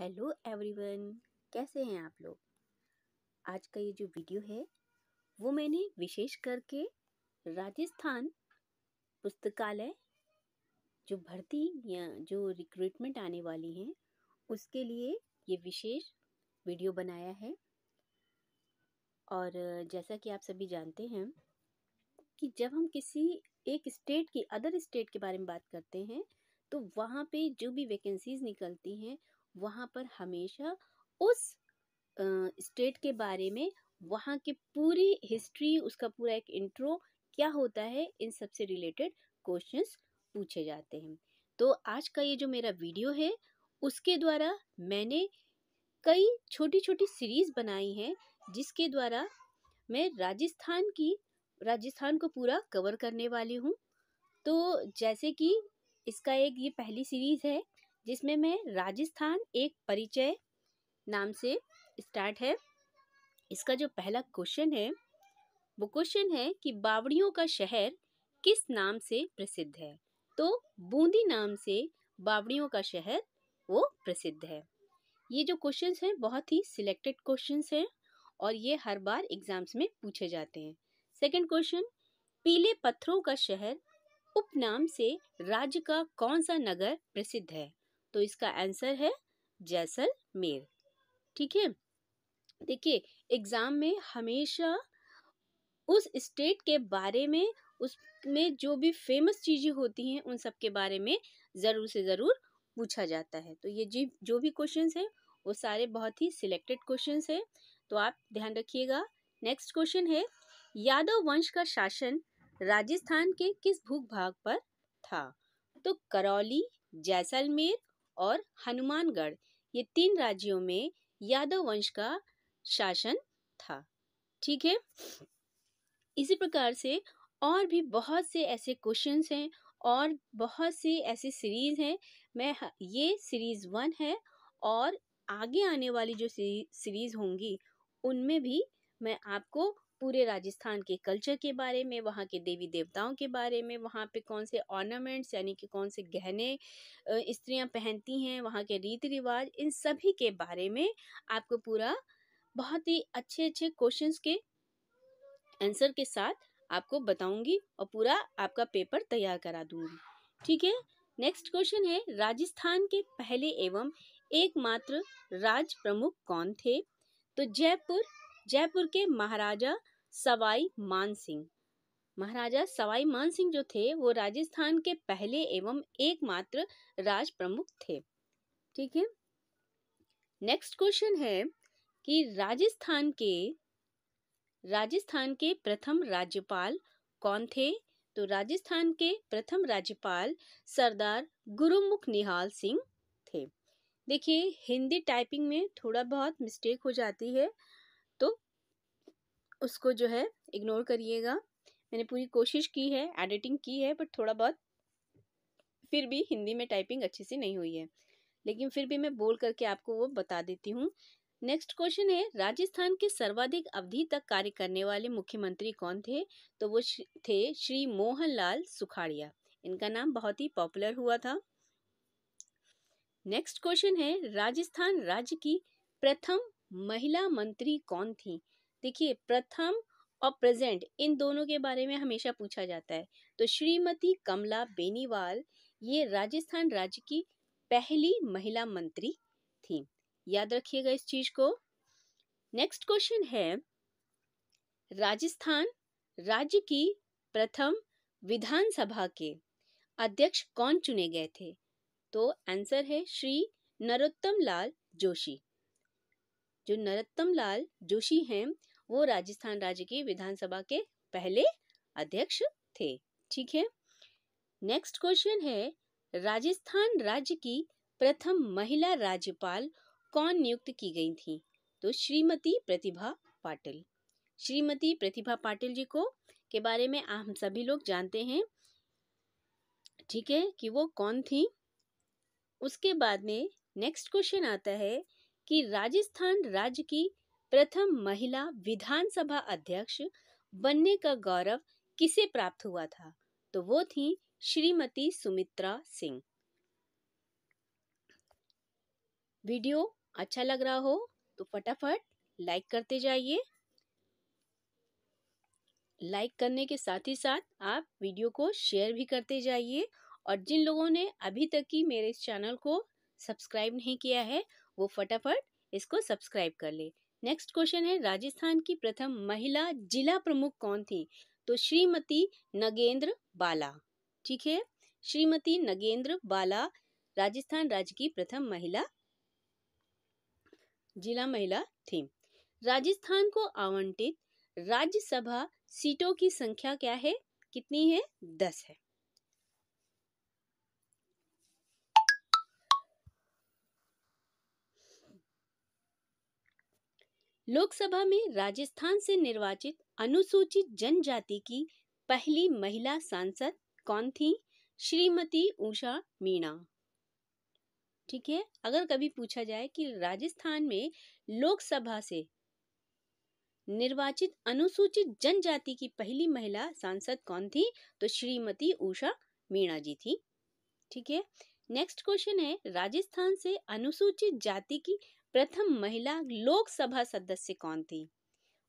hello everyone कैसे हैं आप लोग आज का ये जो वीडियो है वो मैंने विशेष करके राजस्थान पुस्तकालय जो भर्ती या जो रिक्रूटमेंट आने वाली हैं उसके लिए ये विशेष वीडियो बनाया है और जैसा कि आप सभी जानते हैं कि जब हम किसी एक स्टेट की अदर स्टेट के बारे में बात करते हैं तो वहाँ पे जो भी वैकेंसीज़ निकलती हैं वहाँ पर हमेशा उस स्टेट के बारे में वहाँ की पूरी हिस्ट्री उसका पूरा एक इंट्रो क्या होता है इन सब से रिलेटेड क्वेश्चंस पूछे जाते हैं तो आज का ये जो मेरा वीडियो है उसके द्वारा मैंने कई छोटी छोटी सीरीज़ बनाई हैं जिसके द्वारा मैं राजस्थान की राजस्थान को पूरा कवर करने वाली हूँ तो जैसे कि इसका एक ये पहली सीरीज़ है जिसमें मैं राजस्थान एक परिचय नाम से स्टार्ट है इसका जो पहला क्वेश्चन है वो क्वेश्चन है कि बावड़ियों का शहर किस नाम से प्रसिद्ध है तो बूंदी नाम से बावड़ियों का शहर वो प्रसिद्ध है ये जो क्वेश्चंस हैं बहुत ही सिलेक्टेड क्वेश्चंस हैं और ये हर बार एग्जाम्स में पूछे जाते हैं सेकंड क्वेश्चन पीले पत्थरों का शहर उपनाम से राज्य का कौन सा नगर प्रसिद्ध है तो इसका आंसर है जैसलमेर ठीक है देखिए एग्ज़ाम में हमेशा उस स्टेट के बारे में उसमें जो भी फेमस चीज़ें होती हैं उन सब के बारे में ज़रूर से ज़रूर पूछा जाता है तो ये जी जो भी क्वेश्चंस हैं वो सारे बहुत ही सिलेक्टेड क्वेश्चंस हैं तो आप ध्यान रखिएगा नेक्स्ट क्वेश्चन है यादव वंश का शासन राजस्थान के किस भूभाग पर था तो करौली जैसलमेर और हनुमानगढ़ ये तीन राज्यों में यादव वंश का शासन था ठीक है इसी प्रकार से और भी बहुत से ऐसे क्वेश्चंस हैं और बहुत सी ऐसे सीरीज़ हैं मैं ये सीरीज़ वन है और आगे आने वाली जो सीरीज़ होंगी उनमें भी मैं आपको पूरे राजस्थान के कल्चर के बारे में वहाँ के देवी देवताओं के बारे में वहाँ पे कौन से ऑर्नामेंट्स यानी कि कौन से गहने स्त्रियाँ पहनती हैं वहाँ के रीति रिवाज इन सभी के बारे में आपको पूरा बहुत ही अच्छे अच्छे क्वेश्चन के आंसर के साथ आपको बताऊंगी और पूरा आपका पेपर तैयार करा दूंगी ठीक है नेक्स्ट क्वेश्चन है राजस्थान के पहले एवं एकमात्र राज प्रमुख कौन थे तो जयपुर जयपुर के महाराजा सवाई मान सिंह महाराजा सवाई मान सिंह जो थे वो राजस्थान के पहले एवं एकमात्र राज प्रमुख थे ठीक है नेक्स्ट क्वेश्चन है कि राजस्थान के राजस्थान के प्रथम राज्यपाल कौन थे तो राजस्थान के प्रथम राज्यपाल सरदार गुरुमुख निहाल सिंह थे देखिए हिंदी टाइपिंग में थोड़ा बहुत मिस्टेक हो जाती है उसको जो है इग्नोर करिएगा मैंने पूरी कोशिश की है एडिटिंग की है बट थोड़ा बहुत फिर भी हिंदी में टाइपिंग अच्छे से नहीं हुई है लेकिन फिर भी मैं बोल करके आपको वो बता देती हूँ नेक्स्ट क्वेश्चन है राजस्थान के सर्वाधिक अवधि तक कार्य करने वाले मुख्यमंत्री कौन थे तो वो थे श्री मोहन लाल सुखाड़िया इनका नाम बहुत ही पॉपुलर हुआ था नेक्स्ट क्वेश्चन है राजस्थान राज्य की प्रथम महिला मंत्री कौन थी देखिए प्रथम और प्रेजेंट इन दोनों के बारे में हमेशा पूछा जाता है तो श्रीमती कमला बेनीवाल ये राजस्थान राज्य की पहली महिला मंत्री थी याद रखिएगा इस चीज को नेक्स्ट क्वेश्चन है राजस्थान राज्य की प्रथम विधानसभा के अध्यक्ष कौन चुने गए थे तो आंसर है श्री नरोत्तम लाल जोशी जो नरोत्तम लाल जोशी हैं वो राजस्थान राज्य की विधानसभा के पहले अध्यक्ष थे ठीक है नेक्स्ट क्वेश्चन है राजस्थान राज्य की प्रथम महिला राज्यपाल कौन नियुक्त की गई थी तो श्रीमती प्रतिभा पाटिल श्रीमती प्रतिभा पाटिल जी को के बारे में हम सभी लोग जानते हैं ठीक है कि वो कौन थी उसके बाद में नेक्स्ट क्वेश्चन आता है कि राजस्थान राज्य की प्रथम महिला विधानसभा अध्यक्ष बनने का गौरव किसे प्राप्त हुआ था तो वो थी श्रीमती सुमित्रा सिंह वीडियो अच्छा लग रहा हो तो फटाफट लाइक करते जाइए लाइक करने के साथ ही साथ आप वीडियो को शेयर भी करते जाइए और जिन लोगों ने अभी तक की मेरे इस चैनल को सब्सक्राइब नहीं किया है वो फटाफट इसको सब्सक्राइब कर ले नेक्स्ट क्वेश्चन है राजस्थान की प्रथम महिला जिला प्रमुख कौन थी तो श्रीमती नगेंद्र बाला ठीक है श्रीमती नगेंद्र बाला राजस्थान राज्य की प्रथम महिला जिला महिला थी राजस्थान को आवंटित राज्यसभा सीटों की संख्या क्या है कितनी है दस है लोकसभा में राजस्थान से निर्वाचित अनुसूचित जनजाति की पहली महिला सांसद कौन थी श्रीमती उषा मीणा ठीक है अगर कभी पूछा जाए कि राजस्थान में लोकसभा से निर्वाचित अनुसूचित जनजाति की पहली महिला सांसद कौन थी तो श्रीमती उषा मीणा जी थी ठीक है नेक्स्ट क्वेश्चन है राजस्थान से अनुसूचित जाति की प्रथम महिला लोकसभा सदस्य कौन थी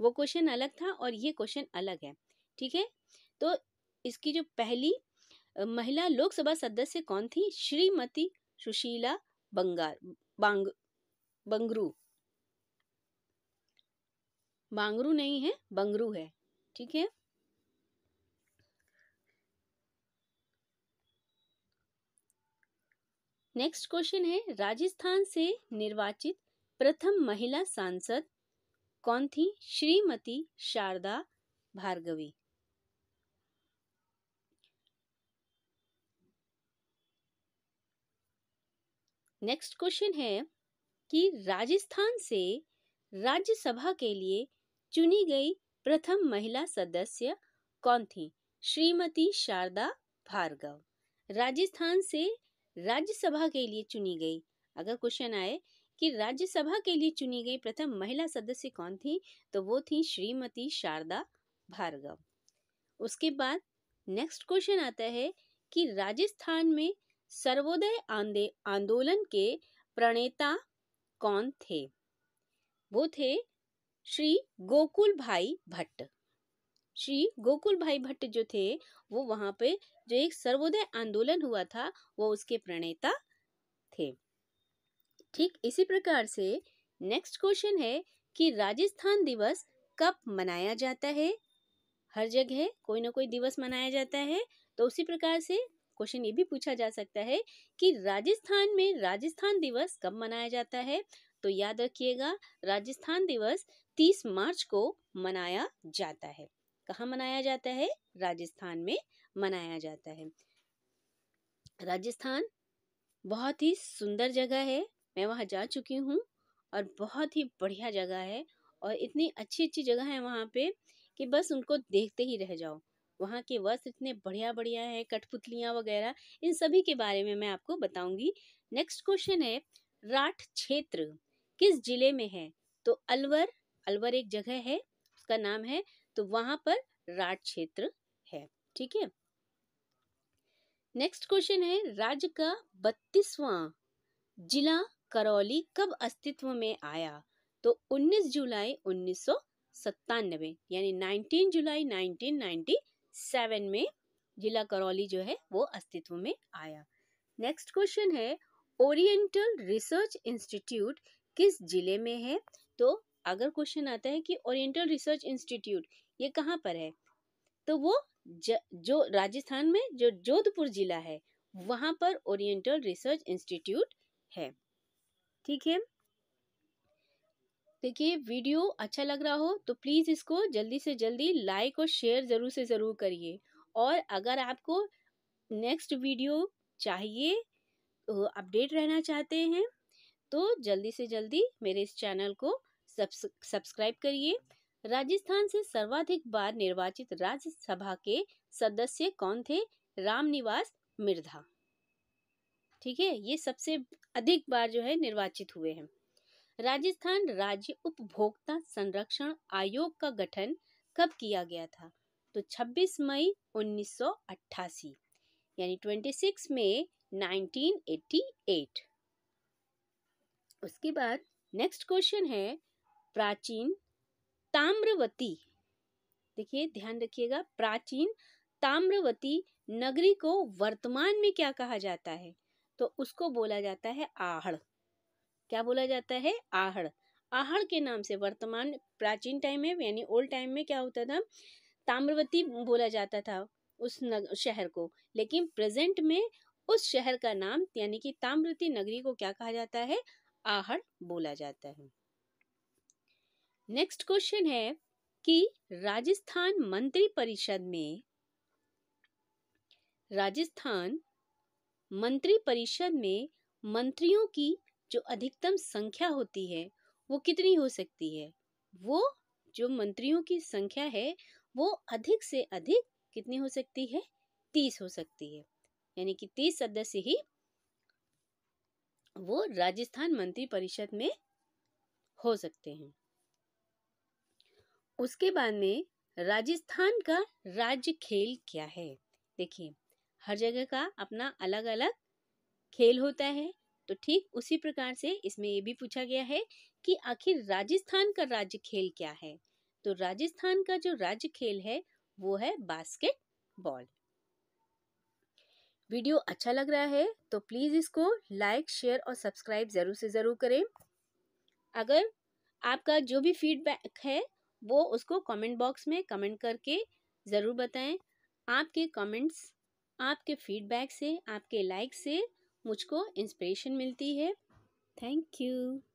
वो क्वेश्चन अलग था और ये क्वेश्चन अलग है ठीक है तो इसकी जो पहली महिला लोकसभा सदस्य कौन थी श्रीमती सुशीला बंगार बांग बंगरू बांगरू नहीं है बंगरू है ठीक है नेक्स्ट क्वेश्चन है राजस्थान से निर्वाचित प्रथम महिला सांसद कौन थी श्रीमती शारदा भार्गवी नेक्स्ट क्वेश्चन है कि राजस्थान से राज्यसभा के लिए चुनी गई प्रथम महिला सदस्य कौन थी श्रीमती शारदा भार्गव राजस्थान से राज्यसभा के लिए चुनी गई अगर क्वेश्चन आए कि राज्यसभा के लिए चुनी गई प्रथम महिला सदस्य कौन थी तो वो थी श्रीमती शारदा भार्गव उसके बाद नेक्स्ट क्वेश्चन आता है कि राजस्थान में सर्वोदय आंदोलन के प्रणेता कौन थे वो थे श्री गोकुल भाई भट्ट श्री गोकुल भाई भट्ट जो थे वो वहां पे जो एक सर्वोदय आंदोलन हुआ था वो उसके प्रणेता थे ठीक इसी प्रकार से नेक्स्ट क्वेश्चन है कि राजस्थान दिवस कब मनाया जाता है हर जगह कोई ना कोई दिवस मनाया जाता है तो उसी प्रकार से क्वेश्चन ये भी पूछा जा सकता है कि राजस्थान में राजस्थान दिवस कब मनाया जाता है तो याद रखिएगा राजस्थान दिवस 30 मार्च को मनाया जाता है कहाँ मनाया जाता है राजस्थान में मनाया जाता है राजस्थान बहुत ही सुंदर जगह है मैं वहाँ जा चुकी हूँ और बहुत ही बढ़िया जगह है और इतनी अच्छी अच्छी जगह है वहाँ पे कि बस उनको देखते ही रह जाओ वहाँ के वस्त्र इतने बढ़िया बढ़िया हैं कठपुतलियाँ वगैरह इन सभी के बारे में मैं आपको बताऊंगी नेक्स्ट क्वेश्चन है राठ क्षेत्र किस जिले में है तो अलवर अलवर एक जगह है उसका नाम है तो वहाँ पर राठ क्षेत्र है ठीक है नेक्स्ट क्वेश्चन है राज्य का बत्तीसवां जिला करौली कब अस्तित्व में आया तो 19 जुलाई उन्नीस यानी 19 जुलाई 1997 में जिला करौली जो है वो अस्तित्व में आया नेक्स्ट क्वेश्चन है ओरिएंटल रिसर्च इंस्टीट्यूट किस जिले में है तो अगर क्वेश्चन आता है कि ओरिएंटल रिसर्च इंस्टीट्यूट ये कहाँ पर है तो वो ज, जो राजस्थान में जो जोधपुर जिला है वहाँ पर ओरिएंटल रिसर्च इंस्टीट्यूट है ठीक है देखिए वीडियो अच्छा लग रहा हो तो प्लीज़ इसको जल्दी से जल्दी लाइक और शेयर ज़रूर से ज़रूर करिए और अगर आपको नेक्स्ट वीडियो चाहिए तो अपडेट रहना चाहते हैं तो जल्दी से जल्दी मेरे इस चैनल को सब्सक्राइब करिए राजस्थान से सर्वाधिक बार निर्वाचित राज्यसभा के सदस्य कौन थे रामनिवास मिर्धा ठीक है ये सबसे अधिक बार जो है निर्वाचित हुए हैं राजस्थान राज्य उपभोक्ता संरक्षण आयोग का गठन कब किया गया था तो 26 मई 1988 यानी 26 मई 1988 उसके बाद नेक्स्ट क्वेश्चन है प्राचीन ताम्रवती देखिए ध्यान रखिएगा प्राचीन ताम्रवती नगरी को वर्तमान में क्या कहा जाता है तो उसको बोला जाता है आहड़ क्या बोला जाता है आहड़ आहड़ के नाम से वर्तमान प्राचीन टाइम में यानी ओल्ड टाइम में क्या होता था ताम्रवती बोला जाता था उस नग, शहर को लेकिन प्रेजेंट में उस शहर का नाम यानी कि ताम्रवती नगरी को क्या कहा जाता है आहड़ बोला जाता है नेक्स्ट क्वेश्चन है कि राजस्थान मंत्री परिषद में राजस्थान मंत्रिपरिषद में मंत्रियों की जो अधिकतम संख्या होती है वो कितनी हो सकती है वो जो मंत्रियों की संख्या है वो अधिक से अधिक कितनी हो सकती है तीस हो सकती है यानी कि तीस सदस्य ही वो राजस्थान मंत्री परिषद में हो सकते हैं उसके बाद में राजस्थान का राज्य खेल क्या है देखिए हर जगह का अपना अलग अलग खेल होता है तो ठीक उसी प्रकार से इसमें ये भी पूछा गया है कि आखिर राजस्थान का राज्य खेल क्या है तो राजस्थान का जो राज्य खेल है वो है बास्केट बॉल वीडियो अच्छा लग रहा है तो प्लीज़ इसको लाइक शेयर और सब्सक्राइब ज़रूर से ज़रूर करें अगर आपका जो भी फीडबैक है वो उसको कमेंट बॉक्स में कमेंट करके ज़रूर बताएं आपके कमेंट्स आपके फीडबैक से आपके लाइक से मुझको इंस्पिरेशन मिलती है थैंक यू